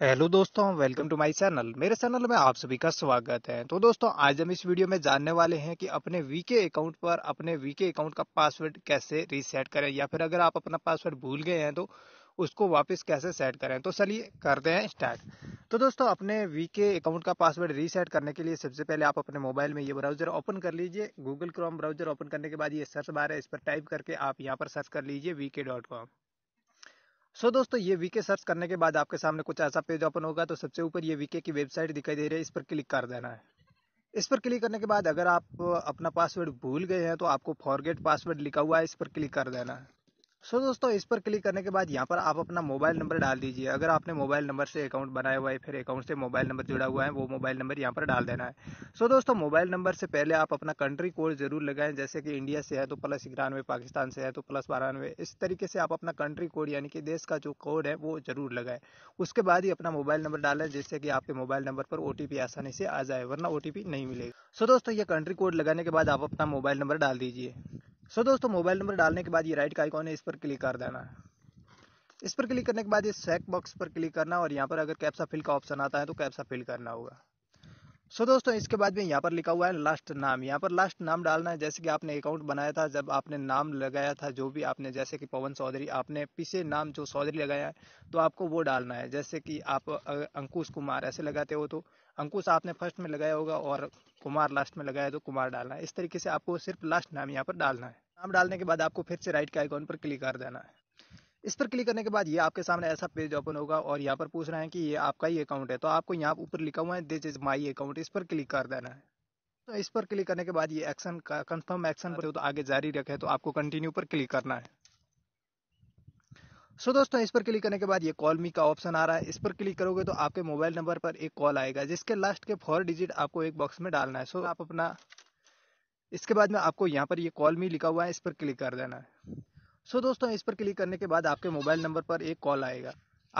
hello दोस्तों welcome to my channel मेरे channel में आप सभी का स्वागत है तो दोस्तों आज हम इस वीडियो में जानने वाले हैं कि अपने वीके अकाउंट पर अपने वीके अकाउंट का पासवर्ड कैसे रीसेट करें या फिर अगर आप अपना पासवर्ड भूल गए हैं तो उसको वापस कैसे सेट करें तो चलिए करते हैं स्टार्ट तो दोस्तों अपने वीके अकाउंट का पासवर्ड रीसेट करने के लिए सबसे पहले आप अपने मोबाइल में ये ब्राउजर ओपन कर लीजिए गूगल क्रोम ब्राउजर ओपन करने के बाद ये सर्च बार है इस पर टाइप करके आप यहाँ पर सर्च कर लीजिए VK dot com so so, दोस्तों ये वीके सर्च करने के बाद आपके सामने कुछ ऐसा पेज ओपन होगा तो सबसे ऊपर ये वीके की वेबसाइट दिखाई दे रही है इस पर क्लिक कर देना है इस पर क्लिक करने के बाद अगर आप अपना पासवर्ड भूल गए हैं तो आपको फॉरगेट पासवर्ड लिखा हुआ है इस पर क्लिक कर देना है सो so, दोस्तों इस पर क्लिक करने के बाद यहाँ पर आप अपना मोबाइल नंबर डाल दीजिए अगर आपने मोबाइल नंबर से अकाउंट बनाया हुआ है फिर अकाउंट से मोबाइल नंबर जुड़ा हुआ है वो मोबाइल नंबर यहाँ पर डाल देना है सो so, दोस्तों मोबाइल नंबर से पहले आप अपना कंट्री कोड जरूर लगाएं जैसे कि इंडिया से है तो प्लस इक्यानवे पाकिस्तान से है तो प्लस बारानवे इस तरीके से आप अपना कंट्री कोड यानी कि देश का जो कोड है वो जरूर लगाएं उसके बाद ही अपना मोबाइल नंबर डालें जिससे कि आपके मोबाइल नंबर पर ओ आसानी से आ जाए वरना ओ नहीं मिलेगी सो दोस्तों ये कंट्री कोड लगाने के बाद आप अपना मोबाइल नंबर डाल दीजिए सो so, दोस्तों मोबाइल नंबर डालने के बाद ये राइट का आइकॉन है इस पर क्लिक कर देना है इस पर क्लिक करने के बाद ये सेक बॉक्स पर क्लिक करना और यहाँ पर अगर कैप्सा फिल का ऑप्शन आता है तो कैप्सा फिल करना होगा सो so, दोस्तों इसके बाद में यहाँ पर लिखा हुआ है लास्ट नाम यहाँ पर लास्ट नाम डालना है जैसे कि आपने अकाउंट बनाया था जब आपने नाम लगाया था जो भी आपने जैसे कि पवन चौधरी आपने पीछे नाम जो चौधरी लगाया है तो आपको वो डालना है जैसे कि आप अंकुश कुमार ऐसे लगाते हो तो अंकुश आपने फर्स्ट में लगाया होगा और कुमार लास्ट में लगाया तो कुमार डालना है इस तरीके से आपको सिर्फ लास्ट नाम यहाँ पर डालना है नाम डालने के बाद आपको फिर से राइट के आइकॉन पर क्लिक कर देना है इस पर क्लिक करने के बाद ये आपके सामने ऐसा पेज ओपन होगा और यहाँ पर पूछ रहे हैं कि ये आपका ही अकाउंट है तो आपको यहाँ ऊपर लिखा हुआ है दिस इज माई अकाउंट इस पर क्लिक कर देना है तो इस पर क्लिक करने के बाद ये एक्शन का कंफर्म एक्शन पर तो आगे जारी रखे तो आपको कंटिन्यू पर क्लिक करना है सो so, दोस्तों इस पर क्लिक करने के बाद ये कॉल मी का ऑप्शन आ रहा है इस पर क्लिक करोगे तो आपके मोबाइल नंबर पर एक कॉल आएगा जिसके लास्ट के फोर डिजिट आपको एक बॉक्स में डालना है सो so, आप अपना इसके बाद में आपको यहाँ पर ये कॉल मी लिखा हुआ है इस पर क्लिक कर देना है सो so, दोस्तों इस पर क्लिक करने के बाद आपके मोबाइल नंबर पर एक कॉल आएगा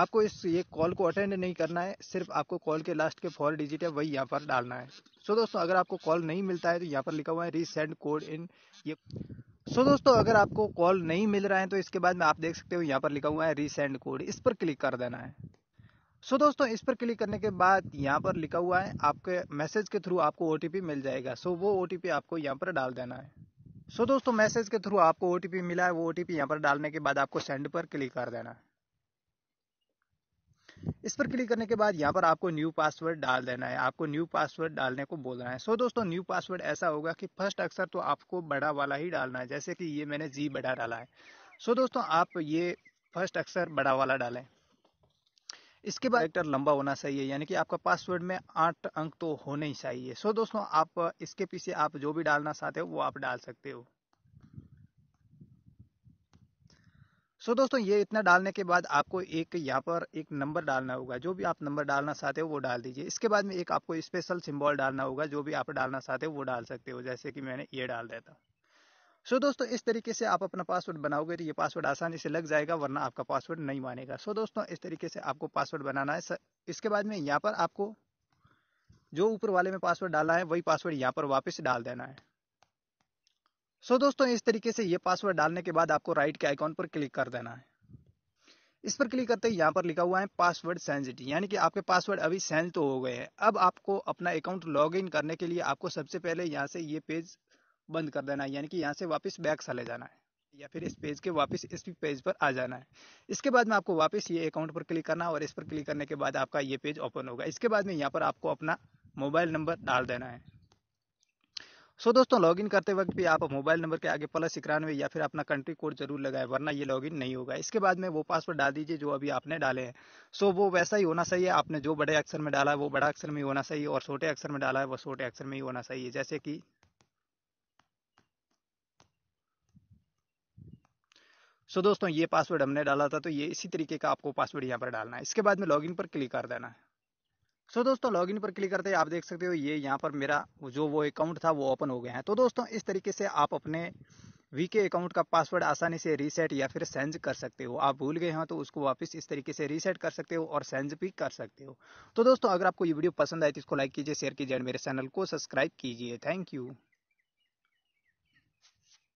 आपको इस ये कॉल को अटेंड नहीं करना है सिर्फ आपको कॉल के लास्ट के फोर डिजिट है वही यहाँ पर डालना है सो so, दोस्तों अगर आपको कॉल नहीं मिलता है तो यहाँ पर लिखा हुआ है रीसेंड कोड इन ये सो so, दोस्तों अगर आपको कॉल नहीं मिल रहा है तो इसके बाद में आप देख सकते हो यहाँ पर लिखा हुआ है रीसेंड कोड इस पर क्लिक कर देना है सो so, दोस्तों इस पर क्लिक करने के बाद यहाँ पर लिखा हुआ है आपके मैसेज के थ्रू आपको ओ मिल जाएगा सो so, वो ओ आपको यहाँ पर डाल देना है सो दोस्तों मैसेज के थ्रू आपको ओ मिला है वो ओ टी यहाँ पर डालने के बाद आपको सेंड पर क्लिक कर देना है इस पर क्लिक करने के बाद यहाँ पर आपको न्यू पासवर्ड डाल देना है आपको न्यू पासवर्ड डालने को बोलना है सो so, दोस्तों न्यू पासवर्ड ऐसा होगा कि फर्स्ट अक्षर तो आपको बड़ा वाला ही डालना है जैसे कि ये मैंने जी बड़ा डाला है सो so, दोस्तों आप ये फर्स्ट अक्षर बड़ा वाला डालें इसके बाद कैरेक्टर लंबा होना चाहिए यानी कि आपका पासवर्ड में आठ अंक तो होने ही चाहिए सो दोस्तों आप इसके पीछे आप जो भी डालना चाहते हो वो आप डाल सकते हो सो so, दोस्तों ये इतना डालने के बाद आपको एक यहाँ पर एक नंबर डालना होगा जो भी आप नंबर डालना चाहते हो वो डाल दीजिए इसके बाद में एक आपको स्पेशल सिंबल डालना होगा जो भी आप डालना चाहते हो वो डाल सकते हो जैसे कि मैंने ये डाल देता सो so, दोस्तों इस तरीके से आप अपना पासवर्ड बनाओगे तो ये पासवर्ड आसानी से लग जाएगा वरना आपका पासवर्ड नहीं मानेगा सो so, दोस्तों इस तरीके से आपको पासवर्ड बनाना है इसके बाद में यहाँ पर आपको जो ऊपर वाले में पासवर्ड डाला है वही पासवर्ड यहाँ पर वापस डाल देना है सो so, दोस्तों इस तरीके से ये पासवर्ड डालने के बाद आपको राइट के आइकॉन पर क्लिक कर देना है इस पर क्लिक करते ही यहाँ पर लिखा हुआ है पासवर्ड सेंजिट यानी कि आपके पासवर्ड अभी सेंज तो हो गए हैं अब आपको अपना अकाउंट लॉग करने के लिए आपको सबसे पहले यहाँ से ये पेज बंद कर देना है यानी कि यहाँ से वापस बैक चले जाना है या फिर इस पेज के वापस इस पेज पर आ जाना है इसके बाद में आपको वापस ये अकाउंट पर क्लिक करना और इस पर क्लिक करने के बाद आपका ये पेज ओपन होगा इसके बाद में यहाँ पर आपको अपना मोबाइल नंबर डाल देना है सो so, दोस्तों लॉगिन करते वक्त भी आप मोबाइल नंबर के आगे प्लस इक्यानवे या फिर अपना कंट्री कोड जरूर लगाए वरना ये लॉगिन नहीं होगा इसके बाद में वो पासवर्ड डाल दीजिए जो अभी आपने डाले हैं सो so, वो वैसा ही होना चाहिए आपने जो बड़े अक्षर में डाला है वो बड़ा अक्षर में ही होना चाहिए और छोटे अक्षर में डाला है वो छोटे अक्षर में ही होना चाहिए जैसे कि सो so, दोस्तों ये पासवर्ड हमने डाला था तो ये इसी तरीके का आपको पासवर्ड यहाँ पर डालना है इसके बाद में लॉगिन पर क्लिक कर देना है सो so, दोस्तों लॉगिन पर क्लिक करते ही आप देख सकते हो ये यहाँ पर मेरा जो वो अकाउंट था वो ओपन हो गया है तो दोस्तों इस तरीके से आप अपने वीके अकाउंट का पासवर्ड आसानी से रीसेट या फिर सेंज कर सकते हो आप भूल गए हो तो उसको वापस इस तरीके से रीसेट कर सकते हो और सेंज भी कर सकते हो तो दोस्तों अगर आपको ये वीडियो पसंद आए तो इसको लाइक कीजिए शेयर कीजिए और मेरे चैनल को सब्सक्राइब कीजिए थैंक यू